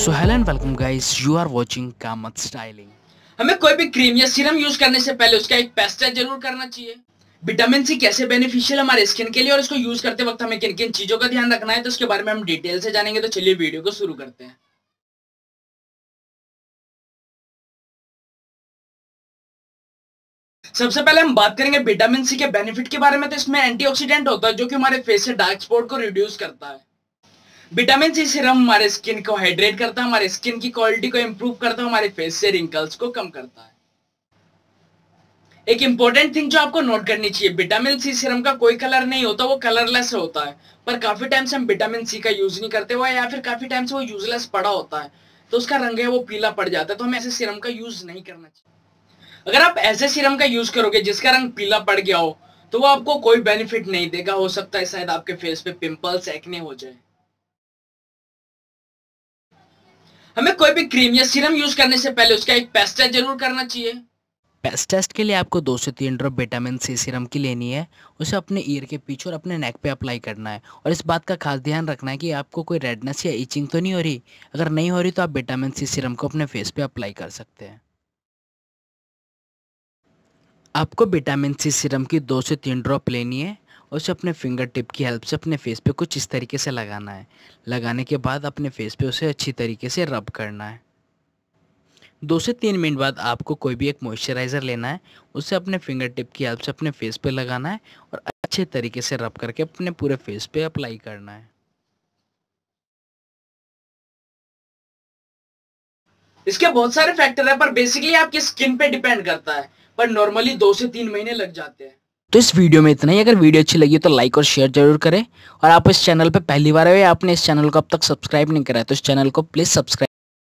so hello and welcome guys you are watching Kamat styling हमें कोई भी क्रीम या सीरम यूज करने से पहले उसका एक पेस्टर जरूर करना चाहिए विटामिन सी कैसे बेनिफिशियल हमारे स्किन के लिए और इसको यूज करते वक्त हमें किन किन चीजों का ध्यान रखना है तो उसके बारे में हम डिटेल से जानेंगे तो चलिए वीडियो को शुरू करते हैं सबसे पहले हम बात करेंगे विटामिन सी के बेनिफिट के बारे में तो इसमें एंटीऑक्सीडेंट होता है जो कि हमारे फेस से डार्क स्पॉट को रिड्यूस करता है विटामिन सी सिरम हमारे स्किन को हाइड्रेट करता है हमारे स्किन की क्वालिटी को इम्प्रूव करता है हमारे फेस से रिंकल्स को कम करता है एक इंपॉर्टेंट थिंग जो आपको नोट करनी चाहिए विटामिन सी सिरम का कोई कलर नहीं होता वो कलरलेस होता है पर काफी टाइम से हम विटामिन सी का यूज नहीं करते हुआ या फिर काफी टाइम से वो यूजलेस पड़ा होता है तो उसका रंग है वो पीला पड़ जाता है तो हमें ऐसे सिरम का यूज नहीं करना चाहिए अगर आप ऐसे सिरम का यूज करोगे जिसका रंग पीला पड़ गया हो तो वो आपको कोई बेनिफिट नहीं देगा हो सकता है शायद आपके फेस पे पिंपल्स एक्ने हो जाए हमें कोई भी क्रीम या सीरम यूज करने से पहले उसका एक पेस्ट टेस्ट जरूर करना चाहिए पेस्ट टेस्ट के लिए आपको दो से तीन ड्रॉप विटामिन सी सीरम की लेनी है उसे अपने ईयर के पीछे और अपने नेक पे अप्लाई करना है और इस बात का खास ध्यान रखना है कि आपको कोई रेडनेस या इचिंग तो नहीं हो रही अगर नहीं हो रही तो आप विटामिन सी सीरम को अपने फेस पे अप्लाई कर सकते हैं आपको विटामिन सी सीरम की दो से तीन ड्रॉप लेनी है उसे अपने फिंगर टिप की हेल्प से अपने फेस पे कुछ इस तरीके से लगाना है लगाने के बाद अपने फेस पे उसे अच्छी तरीके से रब करना है दो से तीन मिनट बाद आपको कोई भी एक मॉइस्चराइज़र लेना है उसे अपने फिंगर टिप की हेल्प से अपने फेस पे लगाना है और अच्छे तरीके से रब करके अपने पूरे फेस पे अप्लाई करना है इसके बहुत सारे फैक्टर है पर बेसिकली आपकी स्किन पे डिपेंड करता है पर नॉर्मली दो से तीन महीने लग जाते हैं तो इस वीडियो में इतना ही अगर वीडियो अच्छी लगी तो लाइक और शेयर जरूर करें और आप इस चैनल पर पहली बार आए आपने इस चैनल को अब तक सब्सक्राइब नहीं करा तो इस चैनल को प्लीज़ सब्सक्राइब